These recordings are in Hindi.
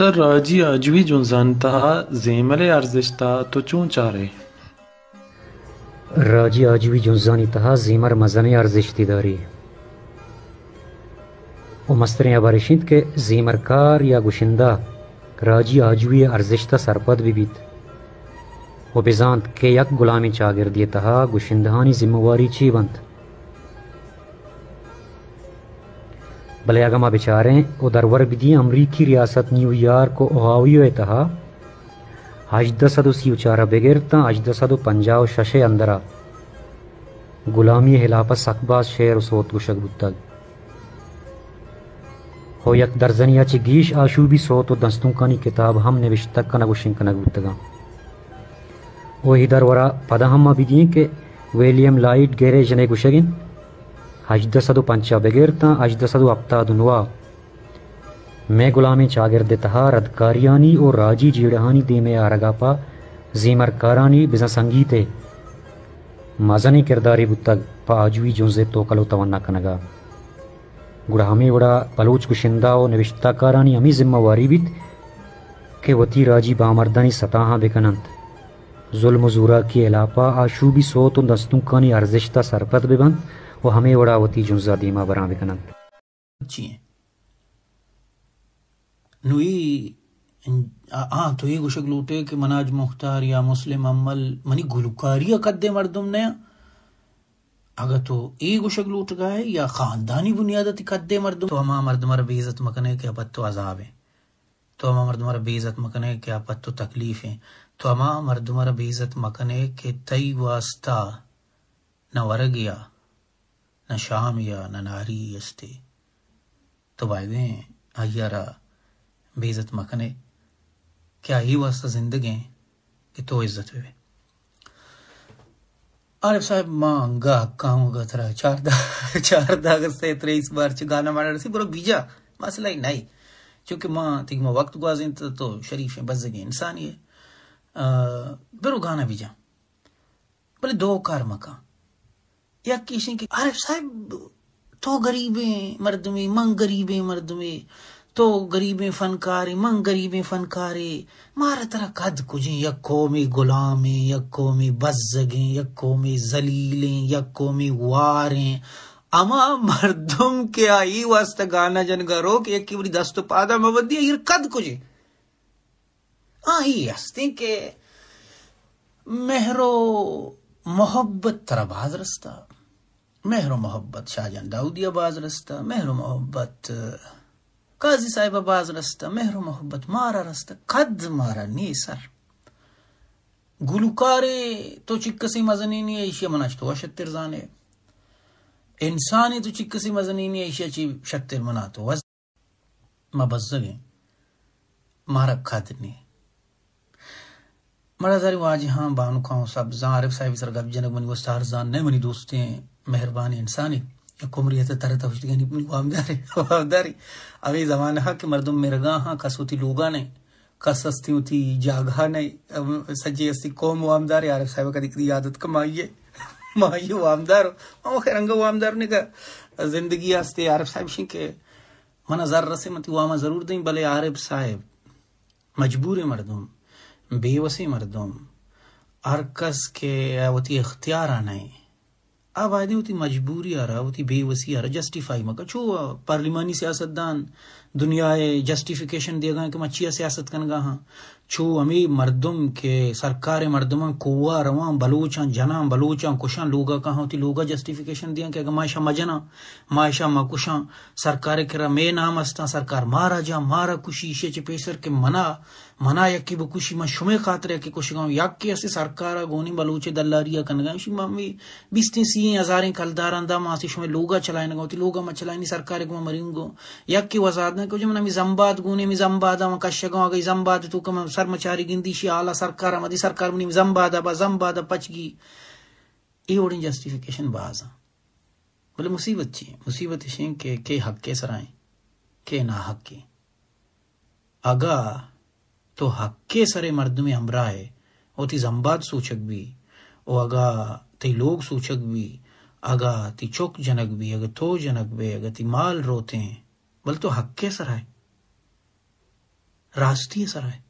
राजी आजवी जुनसान तहा जेमल अर्जश ता तो चूं चारे राजी आजवी जुनसानी तहा जेमर मजन अर्जश दारी वो मस्तरें अबारशिंद के जेमरकार या गुशिंदा राजी आजवी अर्जश्ता सरपद भी बीत वो बेजांत के यक गुलामी चागिर दिए तहा गुशिंदहानी जिम्मेवारी ची बंत बलयागमा बिचारें उधर वर्गदी अमरीकी रियासत न्यूयॉर्क को ओहावियो तहा अजद दसद उसी उचारा बगैर ता अजद सदु पंजाब शशे अंदरा गुलामी हिलापा सकबाज शेर सोत गुशक बुद्धग हो यक दर्जनिया ची गीश आशूबी सोत तो और दस्तों नी किताब हम ने विश्तक का उशिंग का बुत्तगा वो हिदर वरा पदा हम अभी दिए के विलियम लाइट गैरेज ने गुशगिन पंचा ಅಜ್ದಸದು ಪಂಚಬಗೆರ್ತ ಅಜ್ದಸದು दुनवा मैं गुलामी चागिरद तहा रदकारियानी और राजी जीड़हानी दे में आरगापा जीमर कारानी बिजा संगीते माजनी किरदारी बुतग पाजुई जोंजे तो कलो तवन्ना कनगा गुड़ामी वड़ा पलोच कुशिंदा और निविश्ता कारानी अमी जिम्मेवारी बित के वती राजी बामर्दानी सताहा बेकनंत जुल्म जूरा की इलापा आशूबी सो तो दस्तूं अर्जिश्ता सरपत बेबंत वो हमें उड़ा होती වහමේ වඩාවතී ජුන්සාදීම බරාවිකනත් नुई हाँ तो ये गुशक लूटे कि मनाज मुख्तार या मुस्लिम अमल मनी गुलकारिया कद्दे मर्दम ने अगर तो ये गुशक लूट गए या खानदानी बुनियाद कद्दे मर्दम तो हमारा मर्द मर बेइज्जत मकने के अब तो अजाब है तो हमारा मर्द मर बेइज्जत मकने के अब तो तकलीफ है तो हमारा मर्द मर बेइज्जत मकने के तई वास्ता न वर गया न शाम या न नारी यस्ते तो वायदे अयारा बेइज्जत मखने क्या ही वास्ता जिंदगी कि तो इज्जत वे आरिफ साहब मां गा काम गा तरा चार दा चार दा अगस्त से त्रेईस बार च गाना मारा सी पर बीजा मसला ही नहीं क्योंकि मां तीक मां वक्त गुआजिन तो, तो शरीफ है बस जगह इंसान ही है बिरो गाना बीजा बोले दो कार मका या किसी के अरे साहब तो गरीबे मर्द में मंग गरीबे मर्द में तो गरीबे फनकारे मंग गरीबे फनकारे मारा तरह कद कुछ यको में गुलामे यको में बजगे यको में जलीले यको में वारें ಅಮ ಮರ್ದುಂಕೆಯ ಈ ವಾಸ್ತಗಾನ ಜನಗ ರೋಕ್ ಎಕ್ಕಿವ್ರಿ ದಸ್ತು ಪಾದ ಮವದ್ಯ ये कद कुछ आई हाँ, हस्ते के मेहरो मोहब्बत तरबाज रस्ता मेहर मोहब्बत शाहजहान दाऊदी बाज रस्ता मेहर मोहब्बत काजी साहेब बाज रस्ता मेहर मोहब्बत मारा रस्ता कद मारा नी सर तो चिकसी मजनी नी ऐशिया मनाच तो مناش जाने شتر तो चिकसी मजनी नी ऐशिया ची چی मना तो वज وز मारा مارب नी मरा जारी واجی हाँ बानु खाऊ सब जान अरब साहिब सर गब जनक मनी वो सार जान नहीं मनी दोस्तें मेहरबान इंसानी कुमरियत तरत यानी अपनी वामदारी वामदारी अभी जमाना हा कि मर्दम मिर्गा हा कसोती लोगा ने कसस्ती उती जागा ने सज्जी अस्ती कौम वामदार यार साहब का दिखती आदत कमाइए माइए वामदार ओ खैरंग वामदार ने कहा जिंदगी आस्ते आरफ साहब सिंह के मन हजार रसे मत वामा जरूर दें भले आरफ साहब मजबूर है मर्दों बेवसी मर्दों हर कस के वती अख्तियार आना है अब आयदे होती मजबूरी आ रहा होती बेवसी आ रहा जस्टिफाई मगर छो पार्लिमानी सियासतदान दुनिया जस्टिफिकेशन देगा कि मैं अच्छी सियासत कन गा हाँ छू अमी मर्दम के सरकार मर्दमा कुआ रवा बलूचा जना बलूचा कुशा लूगा कहाँ थी लूगा जस्टिफिकेशन दिया कि माशा मजना माशा मा कुशा सरकार के मे नाम अस्ता सरकार मारा जा मारा खुशी ईशे चे पेसर के मना मना यकी बु खुशी मा शुमे खातरे के कुश गाँव याकी ऐसे सरकार गोनी बलूचे दल्लारिया कन गए शुमा हमी बीस तीन सी हजारें खलदार अंदा मासी शुमे लूगा चलाए ना थी लूगा मा चलाए सरकार को मरिंगो याकी वजाद ना कुछ मना मिजम्बाद गोने मिजम्बाद मा कश गाँव गई जम्बाद तू कम sarmacharigindishi ala sarkara सरकार sarkar muni zambada ba zambada pachgi ई ओडिन जस्टिफिकेशन बाज बोले मुसीबत छी मुसीबत शें के के हक के सराए के ना हक के अगा तो हक के सरे मर्द में हमरा है ओती ती जम्बाद सूचक भी ओ अगा ते लोग सूचक भी अगा ती चौक जनक भी अगर तो जनक बे अगर ती माल रोते हैं बोल तो हक के सराए रास्ती सराए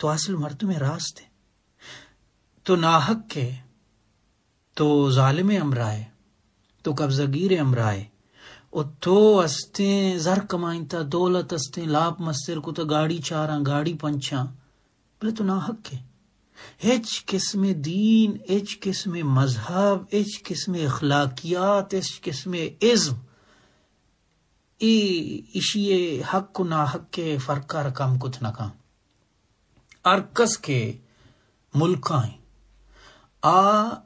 तो असल मर्द में रास्त है तो नाहक के तो ालिम अमराए तो कब्जगीर अमराए और तो जर कमाइता दौलत हस्ते लाप मस्तर को तो गाड़ी चारा गाड़ी पंचा बोले तो ना हक है हिच किस्म दीन हिच किस्म मजहब हिच किस्म अखलाकियात एच किस्म इज्म ए हक को हक के फर्क रकम कुछ ना काम अर्कस के मुल्क आ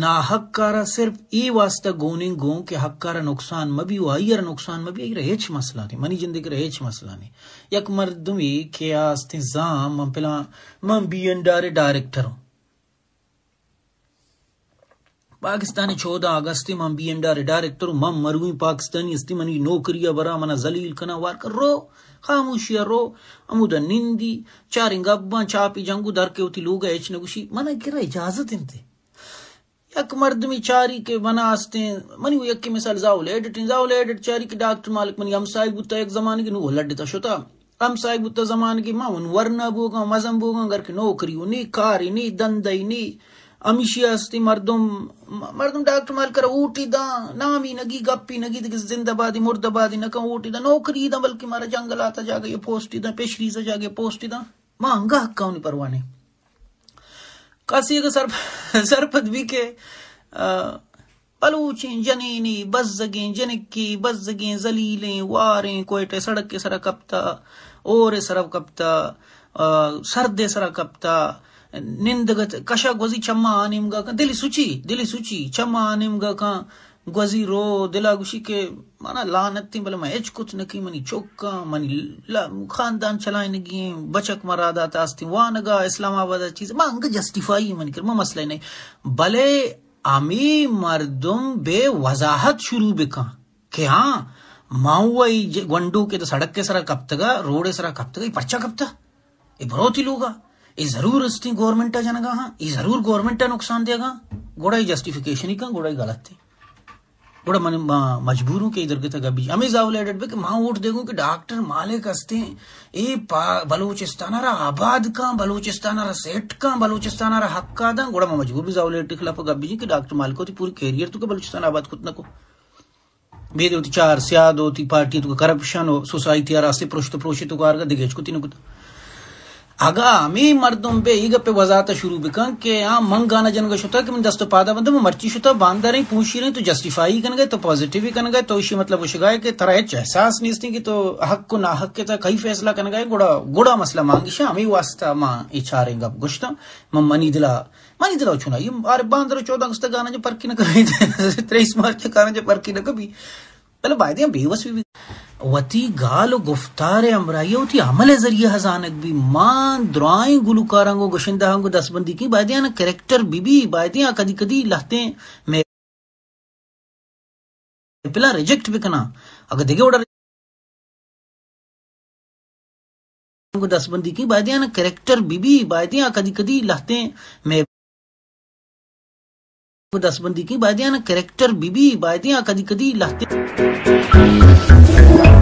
ना हक्कारा सिर्फ ई वास्ता गोने गो के हक्कारा नुकसान में मबी वायर नुकसान मबी आई रहे मसला नहीं मनी जिंदगी रहे मसला नहीं यक मर्दमी के आस्ते जाम मम पिला मम बी एन डारे डायरेक्टर हूं ಪಾಕಿಸ್ತಾನಿ ಚೋದ ಅಗಸ್ತಿ ಮಂ ಬಿ ಎಂ ಡಾರ್ ಡೈರೆಕ್ಟರ್ ಮಂ ಮರುವಿ ಪಾಕಿಸ್ತಾನಿ ಅಸ್ತಿ ಮನಿ ನೌಕರಿಯ ಬರ ಮನ ಜಲೀಲ್ ಕನ ವಾರ್ ಕರ್ರೋ ಖಾಮೂಷಿಯ ರೋ ಅಮುದ ನಿಂದಿ ಚಾರಿಂಗ ಅಬ್ಬ ಚಾಪಿ ಜಂಗು ದರ್ಕೆ ಉತಿ ಲೂಗ ಎಚ್ ನಗುಶಿ ಮನ ಗಿರ ಇಜಾಜತ್ ಇಂತೆ यक मर्द में चारी के बना आस्ते मनी यक के मिसाल जाओ लेडिट जाओ लेडिट चारी के डॉक्टर मालिक मनी हम साइक बुत्ता एक जमाने की नु लड्डे हम साइक बुत्ता जमाने की मा उन वरना बोगा मजम बोगा घर की नौकरी नी कार नी दंदई नी अमीशी हस्ती मर्दम मर्दम डॉक्टर माल कर ऊटीदा नामी नगी गप्पी नगी जिंदाबादी मुर्दाबादी नका ऊटीदा नौकरी दा बल्कि मारा जंगल आता जागे ये पोस्टी दा पेशरी से जागे पोस्टी दा महंगा हक्का उन्हें परवाने कासी का सर सरपद भी के बलूचें जनीनी बजगें जनकी बजगें जलीलें वारें कोयटे सड़क के सरा कपता और सरा कपता सरदे सरा कपता कशा गोजी ನಿಂದಗ ಕಷ ಗೊಜಿ ಚಮ್ಮ ನಿಮ್ಗ ದಿಲಿ ಸುಚಿ ದಿಲಿ ಸುಚಿ ಚಮ್ಮ गोजी रो दिला गुशी के माना थी बोले मैं एच कुछ नकी मनी चौका मनी खानदान चलाए नगी बचक मरादा तास्ती वाह नगा इस्लामाबाद चीज मैं अंग जस्टिफाई मन कर मैं मसला नहीं भले आमी मर्दुम बे वजाहत शुरू बेका के हाँ माऊई गंडू के तो सड़क के सरा कब तक रोड़े सरा कब तक पर्चा कब तक ये बहुत ही लोगा जरूर अस्ति ಗೌರ್ಮೆಂಟ್ ಜನಗ ಈ ಜರೂರ್ ಗೌರ್ಮೆಂಟ್ नुकसान देगा गोड़ा ही जस्टिफिकेशन ही का गोड़ा ही गलत थे गोड़ा मन मजबूर हूँ कि इधर के तक हमें जाओ लेडेड पे माँ वोट देखो कि डॉक्टर मालिक हंसते ए बलूचिस्तान रा आबाद का बलूचिस्तान रा सेठ का बलूचिस्तान रा हक का दा गोड़ा माँ मजबूर भी जाओ लेडेड खिलाफ गब्बी जी कि डॉक्टर मालिक होती पूरी कैरियर तो बलूचिस्तान आबाद खुद ना को भेद होती चार सियाद होती पार्टी तो करप्शन हो सोसाइटी रास्ते प्रोशित प्रोशित तो को आर्ग दिगेज को तीनों अगा बे ಆಗಾಮಿ ಮರ್ದೊಂಬೆ ಈಗ ಪೆ ವಜಾತ ಶುರು ಬಿಕಂಕೆ ಆ ಮಂಗಾನ ಜನಗ ಶುತ कि मन दस्तो पादा मैं मर्ची शुता बांदा रही पूछ रही तो जस्टिफाई कन गए तो पॉजिटिव ही कन गए तो उसी मतलब उश गाय के तरह एहसास नहीं इसने की तो हक को ना हक के था कई फैसला कन गए गुड़ा गुड़ा मसला मांगी शा ही वास्ता मां इच्छा रेंगे अब गुश्ता मां मनी दिला मनी दिला चुना ये अरे बांदर चौदह अगस्त गाना जो परकी न कभी तेईस मार्च के कारण जो परकी न कभी पहले बाय दिया बेवस भी वती વતી ગાલ ગુફતારે અમરાયોથી અમલે જરિયે હઝાનક બી માં દ્રાય ગુલકારાંગો ગશિંદાંગો દસબંદી કી બાયદિયા કેરેક્ટર બીબી બાયદિયા કદી कदी લહતે મે पिला रिजेक्ट भी करना अगर देखे उड़ा दसबंदी की बायदिया ना करेक्टर बीबी बायदिया कदी कदी लहते मैं दसबंदी की बायदिया ना करेक्टर बीबी बायदिया कदी कदी लहते Thank you.